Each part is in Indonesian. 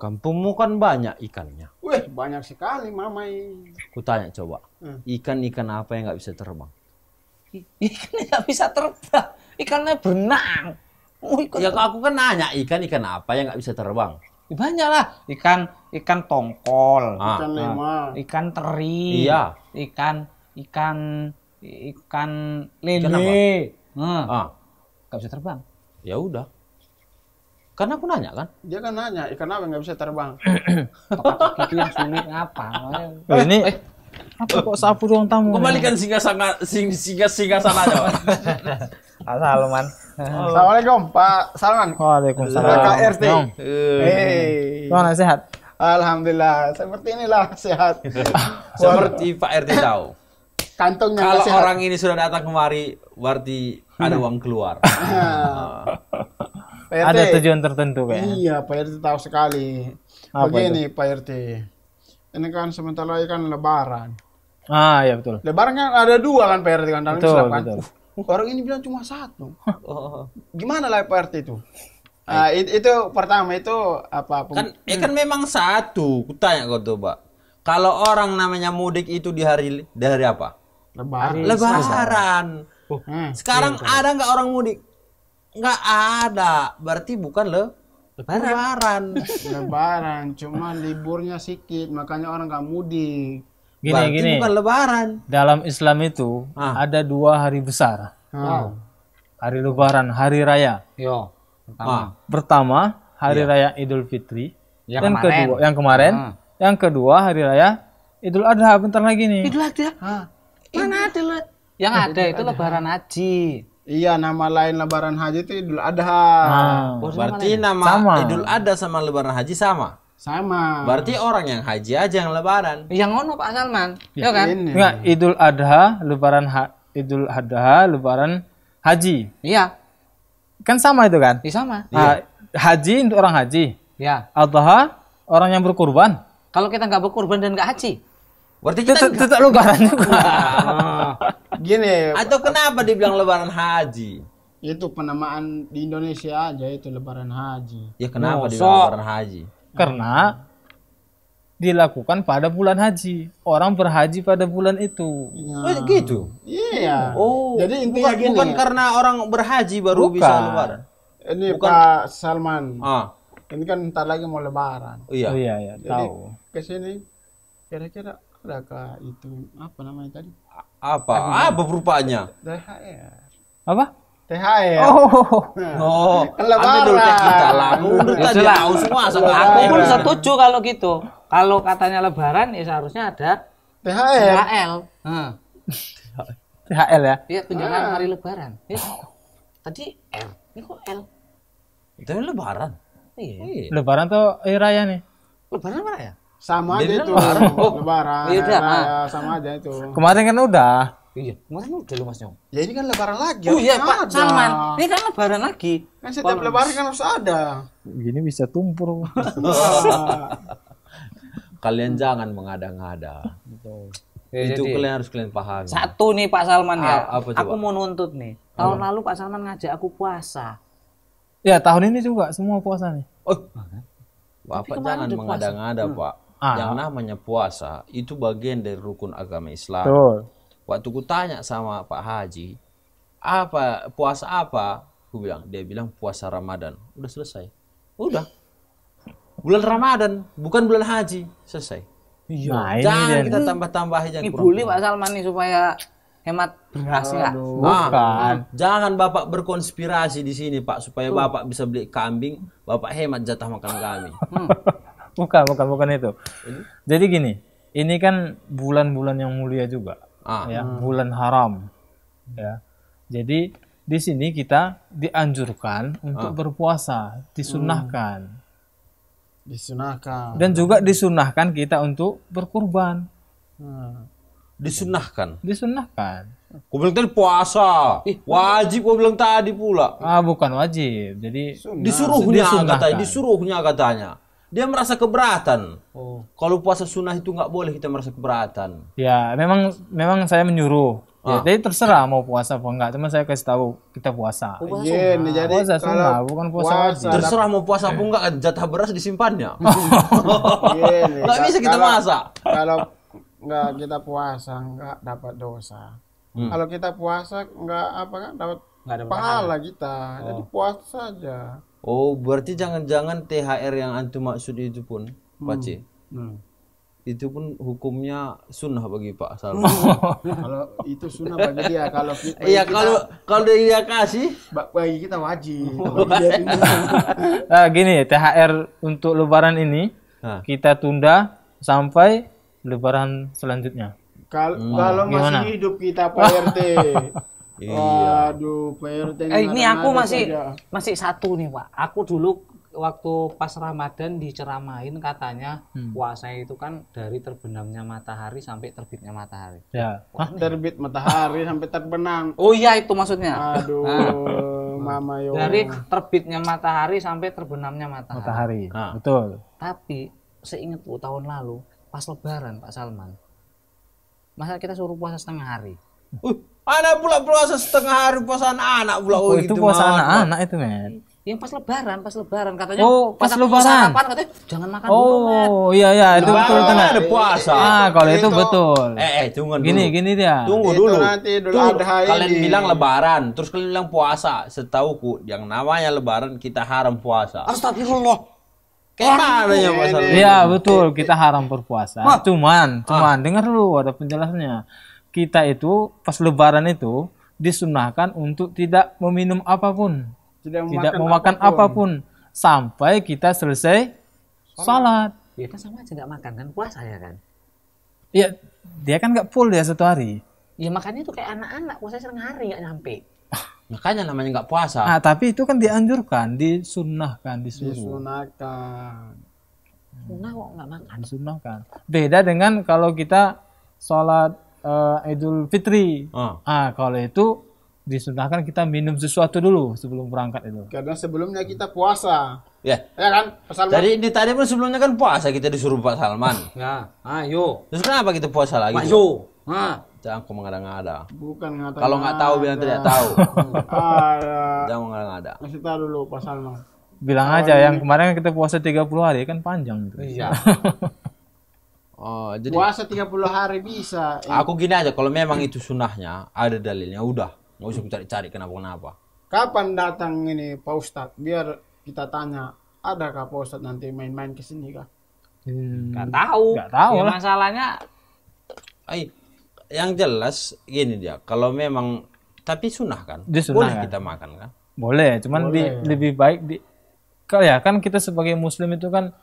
Kampungmu kan banyak ikannya. Wih, banyak sekali, Mamai. Kutanya coba. Hmm. Ikan-ikan apa yang nggak bisa terbang? ikan nggak bisa terbang. Ikannya berenang. Oh, ikan ya aku kan nanya ikan ikan apa yang nggak bisa terbang ya, banyak lah ikan ikan tongkol ah. ikan ah. lema ikan teri iya ikan ikan ikan lele hmm. ah. Gak bisa terbang ya udah karena aku nanya kan dia kan nanya ikan apa nggak bisa terbang itu yang sulit apa oh, ini eh. apa kok sapu ruang tamu kembalikan singa sana sing, singa singa sana aja Salman. Assalamualaikum Pak Salman. Waalaikumsalam. Pak RT. Hei. Mana sehat? Alhamdulillah, seperti inilah sehat. seperti Pak RT tahu. Kantongnya Kalau sehat. orang ini sudah datang kemari, berarti ada hmm. uang keluar. Nah. RT, ada tujuan tertentu kan? Iya, Pak RT tahu sekali. Apa Begini itu? Pak RT, ini kan sementara ini kan Lebaran. Ah, ya betul. Lebaran kan ada dua kan Pak RT kan, dalam betul, Islam kan. Betul. Orang ini bilang cuma satu. Oh, oh, oh. Gimana lah PRT itu? Nah, itu, itu pertama itu apa? Kan, hmm. ya kan memang satu. Kutanya kau tuh pak, Kalau orang namanya mudik itu di hari dari apa? Lebaran. Lebaran. Oh, hmm, nah, Sekarang iya, ada nggak orang mudik? Nggak ada. Berarti bukan le Lebaran. Lebaran. Lebaran. Cuma liburnya sedikit, makanya orang nggak mudik. Gini Berarti gini. Bukan lebaran. Dalam Islam itu ah. ada dua hari besar. ah. Hari lebaran, hari raya. Yo. Pertama, ah. pertama hari Yo. Iya. raya Idul Fitri. Yang dan kemarin. kedua yang kemarin, ah. yang kedua hari raya Idul Adha bentar lagi nih. Idul Adha. Ah. Mana ada Yang ada itu lebaran haji. Iya, nama lain lebaran haji itu Idul Adha. Nah, Berarti nama, nama Idul Adha sama lebaran haji sama. Sama. Berarti orang yang haji aja yang lebaran. Yang ono Pak Salman. Ya, kan? Enggak, iya. ya, Idul Adha, lebaran ha Idul Adha, lebaran haji. Iya. Kan sama itu kan? iya sama. ha iya. haji untuk orang haji. Ya. Adha orang yang berkurban. Kalau kita nggak berkurban dan nggak haji, berarti kita tetap lebaran juga. Ah, gini. Atau kenapa dibilang lebaran haji? Itu penamaan di Indonesia aja itu lebaran haji. Ya kenapa dibilang lebaran haji? Karena dilakukan pada bulan haji. Orang berhaji pada bulan itu. Ya. Oh, gitu. Iya. iya. Oh. Jadi intinya bukan, gini. bukan karena orang berhaji baru bukan. bisa lebaran. Ini bukan. Pak Salman. Ah. Ini kan entar lagi mau lebaran. Oh, iya. Oh, iya, iya. Tahu. Ke sini kira-kira adakah itu apa namanya tadi? Apa? Apa berupanya? THR. Apa? THR. Oh. Nah, oh. Lebaran. Dulu jauh semua sama aku pun setuju kalau gitu. Kalau katanya lebaran ya seharusnya ada THR. THL. Hmm. THL ya. Iya, tunjangan ah. hari lebaran. Ya. Tadi L. Ini kok L? Itu lebaran. Iya. Oh, iya. Lebaran tuh hari raya nih. Lebaran raya. ya? Sama aja itu. Lebaran. Oh. Iya, ah. sama aja itu. Kemarin kan udah. Iya, kemarin udah lu Mas Nyong. Ya ini kan lebaran lagi. Oh iya, Pak ada. Salman. Ini kan lebaran lagi. Kan setiap lebaran kan harus ada. Gini bisa tumpur. kalian jangan mengada-ngada. Ya, itu eh, jadi, kalian harus kalian pahami. Satu nih Pak Salman ya. apa Aku mau nuntut nih. Tahun hmm. lalu Pak Salman ngajak aku puasa. Ya, tahun ini juga semua puasa nih. Oh. Bapak jangan mengada-ngada, hmm. Pak. Ah. Yang namanya puasa itu bagian dari rukun agama Islam. Betul Waktu ku tanya sama Pak Haji, apa puasa apa? ku bilang, dia bilang puasa Ramadan. Udah selesai. Udah. Bulan Ramadan, bukan bulan haji. Selesai. Iya, nah, jangan ini kita tambah-tambah aja. Ini boleh Pak Salman nih supaya hemat beras nggak? Nah, bukan. Jangan Bapak berkonspirasi di sini Pak supaya Tuh. Bapak bisa beli kambing, Bapak hemat jatah makan kami. Hmm. bukan, bukan, bukan itu. Jadi gini, ini kan bulan-bulan yang mulia juga ah. ya hmm. bulan haram ya jadi di sini kita dianjurkan untuk ah. berpuasa disunahkan hmm. disunahkan dan juga disunahkan kita untuk berkurban hmm. disunahkan disunahkan Gue bilang tadi puasa. wajib gue bilang tadi pula. Ah, bukan wajib. Jadi Sunnah. disuruhnya katanya, disuruhnya katanya dia merasa keberatan. Oh. Kalau puasa sunnah itu nggak boleh kita merasa keberatan. Ya, memang memang saya menyuruh. Ya, ah. jadi terserah mau puasa apa enggak, cuma saya kasih tahu kita puasa. Oh, iya puasa, yeah, nah, jadi puasa sunnah, bukan puasa, Terserah mau puasa apa enggak, jatah beras disimpannya. yeah, nggak bisa kita kalau, masak. Kalau enggak kita puasa enggak dapat dosa. Hmm. Kalau kita puasa enggak apa kan dapat pahala kita. Oh. Jadi puasa saja. Oh, berarti jangan-jangan THR yang antum maksud itu pun, hmm. Pak Cik. Hmm. Itu pun hukumnya sunnah bagi Pak Salman. kalau itu sunnah bagi dia kalau Iya, kalau kalau dia kasih bagi kita wajib. nah, gini, THR untuk lebaran ini Hah. kita tunda sampai lebaran selanjutnya. Kalau hmm. kalau masih hidup kita Pak RT. Iya. Waduh, player Eh, ini aku masih saja. masih satu nih, Pak. Aku dulu waktu pas Ramadan diceramain katanya hmm. puasa itu kan dari terbenamnya matahari sampai terbitnya matahari. Ya. Wah, terbit matahari sampai terbenam. Oh iya itu maksudnya. Aduh, nah. mama yo. Dari terbitnya matahari sampai terbenamnya matahari. Matahari. Nah. Betul. Tapi seingatku tahun lalu pas lebaran Pak Salman. Masa kita suruh puasa setengah hari? Uh, anak pula puasa setengah hari puasa anak-anak pula. Oh, oh itu gitu, puasa anak-anak itu, men. Yang pas lebaran, pas lebaran katanya. Oh, pas lebaran. Sarapan katanya jangan makan oh, dulu, men. Oh, iya iya, itu betul kan Ada puasa. Ah, kalau itu, gitu. betul. Eh, eh, tunggu dulu. Gini, gini dia. Tunggu dulu. Nanti dulu kalian bilang lebaran, terus kalian bilang puasa. Setauku yang namanya lebaran kita haram puasa. Astagfirullah. Kemana Iya, betul. Kita haram berpuasa. Cuman, ah. cuman dengar dulu ada penjelasannya kita itu pas lebaran itu disunahkan untuk tidak meminum apapun, tidak memakan, tidak memakan apapun. apapun sampai kita selesai salat. Ya kan sama aja nggak makan kan puasa ya kan? ya dia kan nggak full ya satu hari. Ya makannya itu kayak anak-anak puasa setengah hari nggak nyampe. Makanya namanya nggak puasa. Nah, tapi itu kan dianjurkan, disunahkan, disuruh. Disunahkan. Nah, kok nggak makan? Disunahkan. Beda dengan kalau kita sholat uh, Idul Fitri. Ah, ah kalau itu disunahkan kita minum sesuatu dulu sebelum berangkat itu. Karena sebelumnya kita puasa. Ya. Ya kan? Pak Salman. Jadi ini tadi pun sebelumnya kan puasa kita disuruh Pak Salman. ya. Ayo. Ah, Terus kenapa kita puasa lagi? Ayo. Jangan kau mengada-ngada. Bukan ngata Kalau nggak tahu bilang tidak tahu. Jangan mengada-ngada. Kasih tahu dulu Pak Salman. Bilang oh, aja ini. yang kemarin kita puasa 30 hari kan panjang gitu. Iya. Oh, jadi puasa 30 hari bisa. Ya. Aku gini aja kalau memang itu sunnahnya ada dalilnya udah. Nggak usah cari-cari kenapa-kenapa. Kapan datang ini Pak Ustadz? Biar kita tanya, ada kah Pak Ustadz nanti main-main ke sini kah? Hmm. Gak tahu. Gak tahu ya, Masalahnya Ay, yang jelas gini dia, kalau memang tapi sunnah kan? Dia sunah, boleh kan? kita makan kan? Boleh, cuman boleh. Di, lebih baik di kalau ya kan kita sebagai muslim itu kan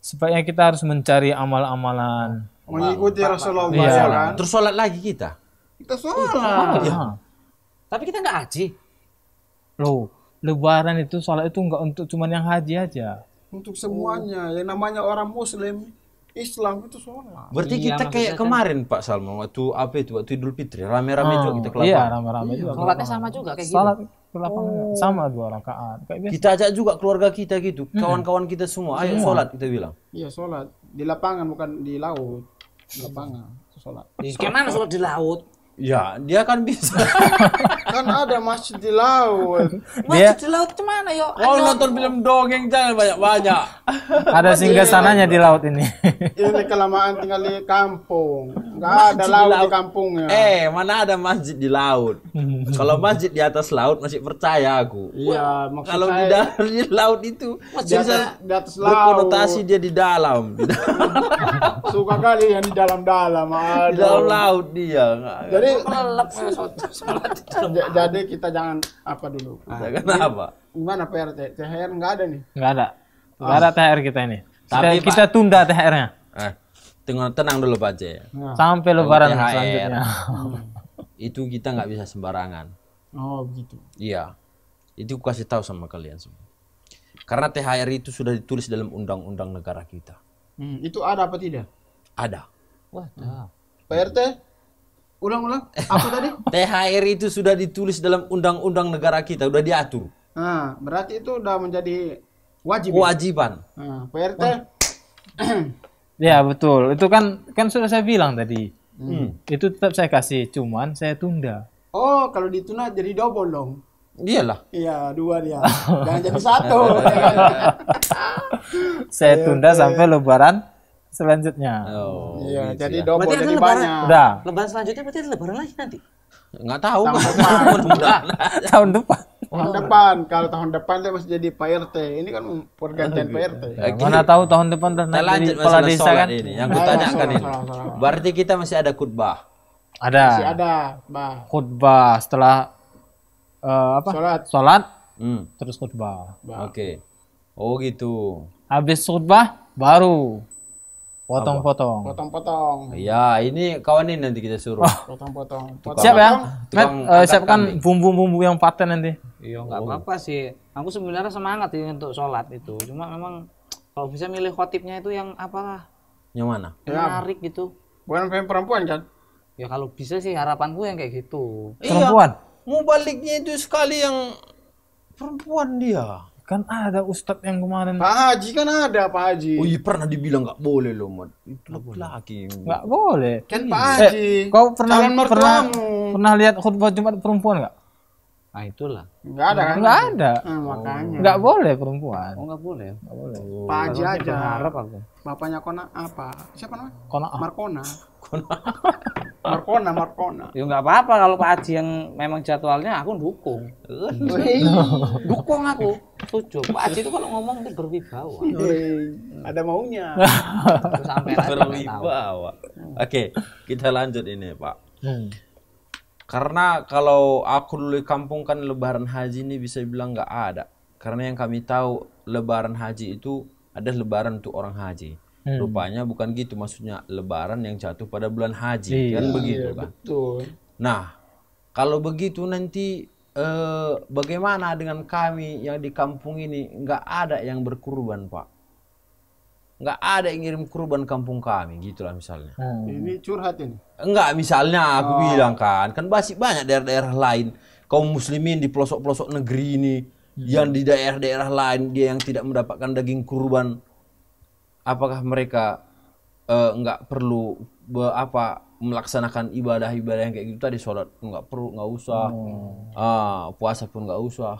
Sebaiknya kita harus mencari amal-amalan. Mengikuti Rasulullah iya. ya. kan. Terus sholat lagi kita. Kita sholat. Ya. Tapi kita nggak haji. Loh, lebaran itu sholat itu nggak untuk cuman yang haji aja. Untuk semuanya. Oh. Yang namanya orang muslim. Islam itu sholat. Berarti iya, kita kayak kan. kemarin Pak Salman waktu apa itu waktu Idul Fitri rame-rame oh, juga kita kelapa, Iya, rame-rame iya, juga. sama juga kayak gitu ke lapangan oh. sama dua rakaat kayak kita ajak juga keluarga kita gitu hmm. kawan-kawan kita semua ayo sholat kita bilang iya sholat di lapangan bukan di laut di lapangan sholat di, gimana sholat di laut ya dia kan bisa kan ada masjid di laut. Masjid di laut mana yo? oh, nonton film dongeng jangan banyak-banyak. ada singgah sananya di laut ini. ini kelamaan tinggal di kampung. Masjid ada laut di, di kampungnya. Eh, mana ada masjid di laut? Kalau masjid di atas laut masih percaya aku. Iya, Kalau di dalam di laut itu masjid di atas, di atas laut. Berkonotasi dia di dalam. Di dalam. Suka kali yang di dalam-dalam. Di dalam laut dia. Jadi, Nah, jadi kita jangan apa dulu. Ah, kenapa? Gimana prt? THR nggak ada nih? Nggak ada. Nggak ada ah. THR kita ini. Tapi kita, tunda THR-nya. Eh, tenang, tenang dulu Pak C. Nah. Sampai Lebaran THR, selanjutnya. itu kita nggak bisa sembarangan. Oh begitu. Iya. Itu aku kasih tahu sama kalian semua. Karena THR itu sudah ditulis dalam undang-undang negara kita. Hmm, itu ada apa tidak? Ada. Wah, hmm. Prt? Ulang-ulang. Apa tadi? THR itu sudah ditulis dalam undang-undang negara kita, sudah diatur. Nah, berarti itu sudah menjadi wajib. Ya? Kewajiban. Nah, PRT. ya betul. Itu kan kan sudah saya bilang tadi. Hmm. Itu tetap saya kasih, cuman saya tunda. Oh, kalau ditunda jadi double dong. Iyalah. Iya, dua dia. Jangan jadi satu. saya tunda iya, iya. sampai lebaran selanjutnya. Oh. Iya, gitu jadi ya. double berarti jadi lebaran, banyak. Udah. Lebaran selanjutnya berarti lebaran lagi nanti. Enggak tahu tahun depan. tahun depan. Tahun depan kalau tahun depan dia masih jadi PRT. Ini kan pergantian oh, PRT. Ya, ya, mana tahu tahun depan udah naik lanjut kepala desa kan. Ini yang kutanyakan ini. Berarti kita masih ada khutbah. Ada. Masih ada, bah. Khutbah setelah uh, apa? Salat. Salat. Hmm. Terus khutbah. Oke. Okay. Oh gitu. Habis khutbah baru Potong-potong. Potong-potong. Iya, ini kawan ini nanti kita suruh. Oh. Potong-potong. Oh. Siap ya? Met, uh, eh, siapkan bumbu-bumbu yang paten nanti. Iya, nggak oh. apa-apa sih. Aku sebenarnya semangat ini untuk sholat itu. Cuma memang kalau bisa milih khotibnya itu yang apalah. Yang mana? Yang menarik gitu. Bukan perempuan kan? Ya kalau bisa sih harapanku yang kayak gitu. Perempuan? Iya, mau baliknya itu sekali yang perempuan dia. Kan ada ustadz yang kemarin. Pak Haji kan ada Pak Haji. Oh iya pernah dibilang nggak boleh loh mat Itu laki. Nggak boleh. Kan iya. Pak eh, Haji. Eh, kau pernah pernah pernah lihat khutbah Jumat perempuan nggak? Nah itulah. Enggak ada kan? Enggak ada. Nah, makanya. Enggak boleh perempuan. Oh, enggak boleh. Enggak boleh. Oh. Pak Haji aja. Harap aku. Bapaknya Kona apa? Siapa namanya? Kona. Markona. Kona. Markona, Markona. Ya enggak apa-apa kalau Pak Haji yang memang jadwalnya aku dukung. dukung aku. Tujuh, Pak Haji itu kalau ngomong itu berwibawa. Iya. Ada maunya. berwibawa. Hmm. Oke, kita lanjut ini Pak. Hmm. Karena kalau aku dulu di kampung kan lebaran haji ini bisa bilang nggak ada. Karena yang kami tahu lebaran haji itu ada lebaran untuk orang haji. Hmm. Rupanya bukan gitu maksudnya lebaran yang jatuh pada bulan haji kan iya, kan begitu iya, kan. Betul. Nah, kalau begitu nanti eh, bagaimana dengan kami yang di kampung ini nggak ada yang berkurban pak nggak ada yang ngirim kurban kampung kami gitulah misalnya hmm. ini curhat ini enggak misalnya aku oh. bilang kan kan masih banyak daerah-daerah lain kaum muslimin di pelosok-pelosok negeri ini hmm. yang di daerah-daerah lain dia yang tidak mendapatkan daging kurban apakah mereka uh, nggak perlu apa melaksanakan ibadah-ibadah yang kayak gitu tadi sholat pun nggak perlu nggak usah hmm. ah, puasa pun nggak usah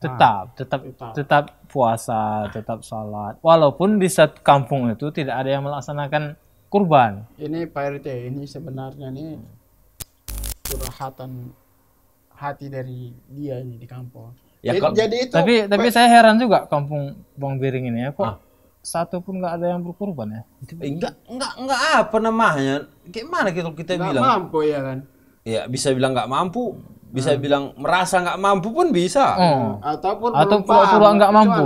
tetap, ah, tetap tetap puasa tetap sholat walaupun di saat kampung itu tidak ada yang melaksanakan kurban ini Pak RT ini sebenarnya ini curhatan hati dari dia ini di kampung ya, jadi, jadi itu tapi tapi saya heran juga kampung Bang Biring ini ya kok ah satu pun nggak ada yang berkorban ya? Enggak, eh, enggak, enggak apa namanya? Gimana kita kita gak bilang? mampu ya kan? Ya bisa bilang nggak mampu, bisa hmm. bilang merasa nggak mampu pun bisa. Hmm. Ataupun atau pura-pura nggak mampu.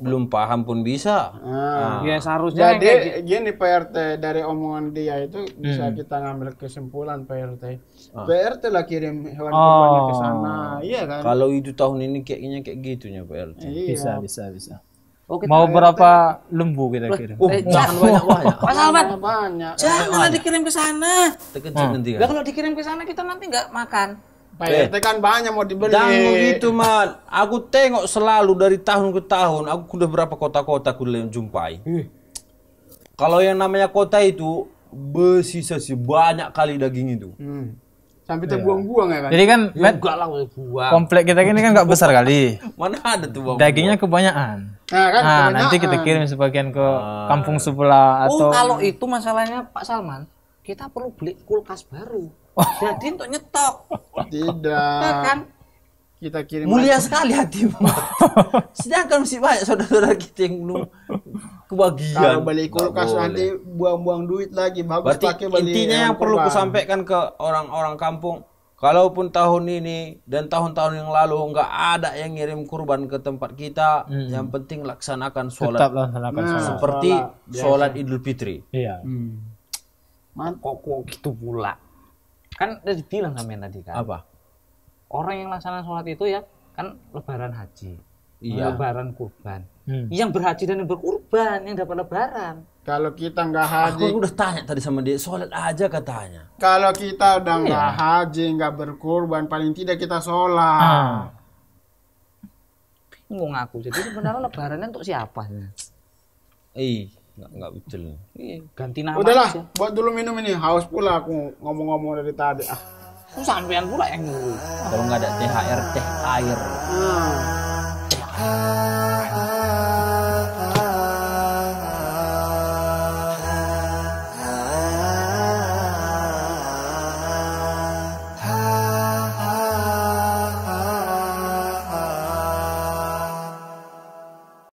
Belum paham pun bisa. Hmm. Ya seharusnya. Jadi kayak... Gitu. gini PRT dari omongan dia itu hmm. bisa kita ngambil kesimpulan PRT. Ah. PRT lah kirim hewan oh. kurbannya ke sana, iya kan? Kalau itu tahun ini kayaknya kayak gitunya PRT. Iya. Bisa, bisa, bisa. Oh, Mau berapa kita... lembu kira-kira? Oh, eh, jangan banyak banyak. Pak Salman, banyak. Jangan dikirim ke sana. Tekan hmm. Ya. kalau dikirim ke sana kita nanti nggak makan. Pak eh. RT kan banyak mau dibeli. Jangan begitu, Man. Aku tengok selalu dari tahun ke tahun. Aku udah berapa kota-kota aku udah jumpai. Hmm. Kalau yang namanya kota itu besi sih banyak kali daging itu. Hmm sampai iya. terbuang-buang ya kan. Jadi kan ya, enggak lah buang. Komplek kita ini kan enggak besar kali. Mana ada tuh buang. Dagingnya kebanyakan. Nah, kan nah, kebanyakan. nanti kita kirim sebagian ke ah. kampung sebelah oh, atau Oh, kalau itu masalahnya Pak Salman, kita perlu beli kulkas baru. Oh. Jadi untuk nyetok. Tidak. Nah, kan kita kirim mulia sekali hatimu sedangkan masih banyak saudara-saudara kita yang belum kebagian kalau balik kulkas nanti buang-buang duit lagi bagus Berarti pakai beli intinya yang, yang perlu kusampaikan sampaikan ke orang-orang kampung kalaupun tahun ini dan tahun-tahun yang lalu nggak ada yang ngirim kurban ke tempat kita hmm. yang penting laksanakan sholat tetap laksanakan nah, sholat seperti sholat, sholat idul fitri iya hmm. man kok, kok gitu pula kan udah dibilang namanya tadi kan apa orang yang laksana sholat itu ya kan lebaran haji iya. lebaran kurban hmm. yang berhaji dan yang berkurban yang dapat lebaran kalau kita nggak haji aku udah tanya tadi sama dia sholat aja katanya kalau kita udah iya. nggak iya. haji nggak berkurban paling tidak kita sholat ah. ngomong aku jadi sebenarnya lebarannya untuk siapa Ih, nggak nggak betul. Iya, ganti nama. Udahlah, buat dulu minum ini. Haus pula aku ngomong-ngomong dari tadi. Ah. Itu sampean pula yang ngurus? Kalau nggak ada THR, teh air. Hmm. Teh air.